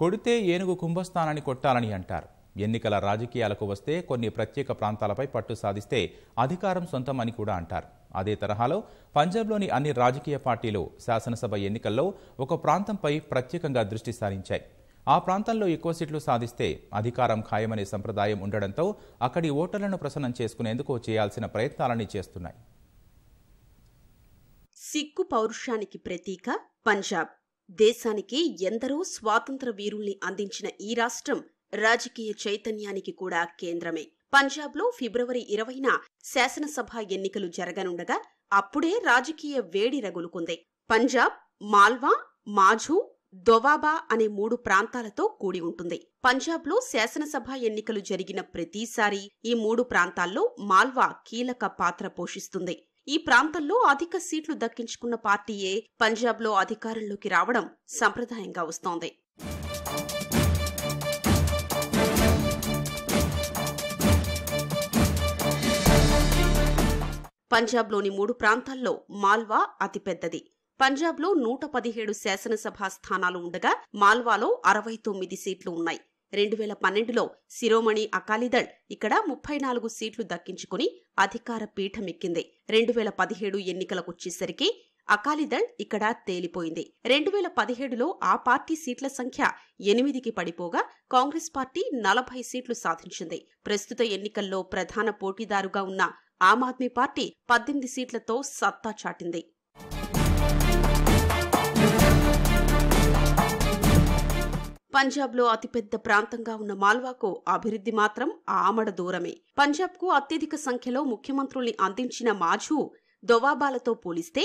కొడితే ఏనుగు కుంభస్థానాన్ని కొట్టాలని అంటారు ఎన్నికల రాజకీయాలకు వస్తే కొన్ని ప్రత్యేక ప్రాంతాలపై పట్టు సాధిస్తే అధికారం సొంతం అని కూడా అంటారు అదే తరహాలో పంజాబ్లోని అన్ని రాజకీయ పార్టీలు శాసనసభ ఎన్నికల్లో ఒక ప్రాంతంపై ప్రత్యేకంగా దృష్టి సారించాయి ఆ ప్రాంతంలో ఎక్కువ సీట్లు సాధిస్తే అధికారం ఖాయమనే సంప్రదాయం ఉండడంతో అక్కడి ఓటర్లను ప్రసన్నం చేసుకునేందుకు చేయాల్సిన ప్రయత్నాలని చేస్తున్నాయి సిక్కు పౌరుషానికి ప్రతీక పంజాబ్ దేశానికి ఎందరో స్వాతంత్ర వీరుల్ని అందించిన ఈ రాష్ట్రం రాజకీయ చైతన్యానికి కూడా కేంద్రమే పంజాబ్లో ఫిబ్రవరి ఇరవైన శాసనసభ ఎన్నికలు జరగనుండగా అప్పుడే రాజకీయ వేడి రగులుకుంది పంజాబ్ మాల్వా మాఝూ దొవాబా అనే మూడు ప్రాంతాలతో కూడి ఉంటుంది పంజాబ్లో శాసనసభ ఎన్నికలు జరిగిన ప్రతిసారి ఈ మూడు ప్రాంతాల్లో మాల్వా కీలక పాత్ర పోషిస్తుంది ఈ ప్రాంతంలో అధిక సీట్లు దక్కించుకున్న పార్టీయే పంజాబ్లో అధికారంలోకి రావడం సంప్రదాయంగా వస్తోంది పంజాబ్లోని మూడు ప్రాంతాల్లో మాల్వా అతిపెద్దది పంజాబ్లో నూట పదిహేడు శాసనసభ స్థానాలు ఉండగా మాల్వాలో అరవై తొమ్మిది సీట్లు ఉన్నాయి రెండు వేల పన్నెండులో శిరోమణి అకాలీదళ్ ఇక్కడ ముప్పై నాలుగు సీట్లు దక్కించుకుని అధికార పీఠం ఎక్కింది రెండు వేల పదిహేడు ఎన్నికలకొచ్చేసరికి అకాలీదళ్ ఇక్కడ తేలిపోయింది రెండు వేల పదిహేడులో ఆ పార్టీ సీట్ల సంఖ్య ఎనిమిదికి పడిపోగా కాంగ్రెస్ పార్టీ నలభై సీట్లు సాధించింది ప్రస్తుత ఎన్నికల్లో ప్రధాన పోటీదారుగా ఉన్న ఆమ్ ఆద్మీ పార్టీ పద్దెనిమిది సీట్లతో సత్తా చాటింది పంజాబ్లో అతిపెద్ద ప్రాంతంగా ఉన్న మాల్వాకు అభివృద్ధి మాత్రం ఆమడ దూరమే పంజాబ్కు అత్యధిక సంఖ్యలో ముఖ్యమంత్రుల్ని అందించిన మాఝు దొవాబాలతో పోలిస్తే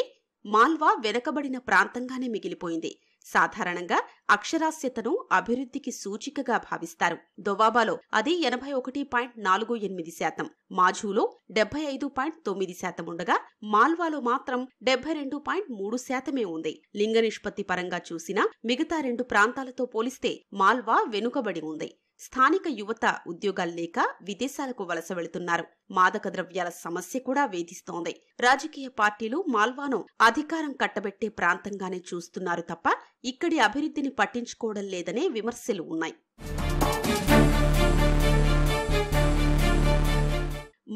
మాల్వా వెనకబడిన ప్రాంతంగానే మిగిలిపోయింది సాధారణంగా అక్షరాస్యతను అభివృద్ధికి సూచికగా భావిస్తారు దొవాబాలో అది ఎనభై ఒకటి పాయింట్ నాలుగు ఎనిమిది శాతం మాఝూలో డెబ్బై ఐదు పాయింట్ తొమ్మిది శాతం ఉండగా మాల్వాలో మాత్రం డెబ్బై రెండు పాయింట్ మూడు శాతమే ఉంది లింగ నిష్పత్తి పరంగా చూసినా మిగతా రెండు ప్రాంతాలతో పోలిస్తే మాల్వా వెనుకబడి ఉంది స్థానిక యువత ఉద్యోగాలు లేక విదేశాలకు వలస వెళుతున్నారు మాదక ద్రవ్యాల సమస్య కూడా వేధిస్తోంది రాజకీయ పార్టీలు మాల్వాను అధికారం కట్టబెట్టే ప్రాంతంగానే చూస్తున్నారు తప్ప ఇక్కడి అభివృద్ధిని పట్టించుకోవడం లేదనే విమర్శలు ఉన్నాయి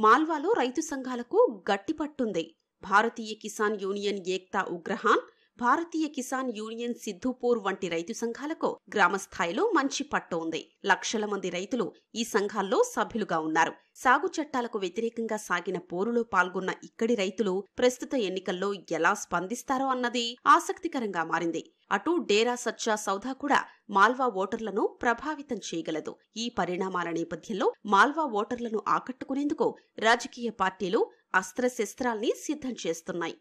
మాల్వాలో రైతు సంఘాలకు గట్టిపట్టుంది భారతీయ కిసాన్ యూనియన్ ఏక్తా ఉగ్రహాన్ భారతీయ కిసాన్ యూనియన్ సిద్ధూపూర్ వంటి రైతు సంఘాలకు గ్రామస్థాయిలో మంచి పట్టు ఉంది లక్షల మంది రైతులు ఈ సంఘాల్లో సభ్యులుగా ఉన్నారు సాగు చట్టాలకు వ్యతిరేకంగా సాగిన పోరులో పాల్గొన్న ఇక్కడి రైతులు ప్రస్తుత ఎన్నికల్లో ఎలా స్పందిస్తారో అన్నది ఆసక్తికరంగా మారింది అటు డేరా సచ్చా సౌదా కూడా మాల్వా ఓటర్లను ప్రభావితం చేయగలదు ఈ పరిణామాల నేపథ్యంలో మాల్వా ఓటర్లను ఆకట్టుకునేందుకు రాజకీయ పార్టీలు అస్త్రశస్త్రాల్ని సిద్ధం చేస్తున్నాయి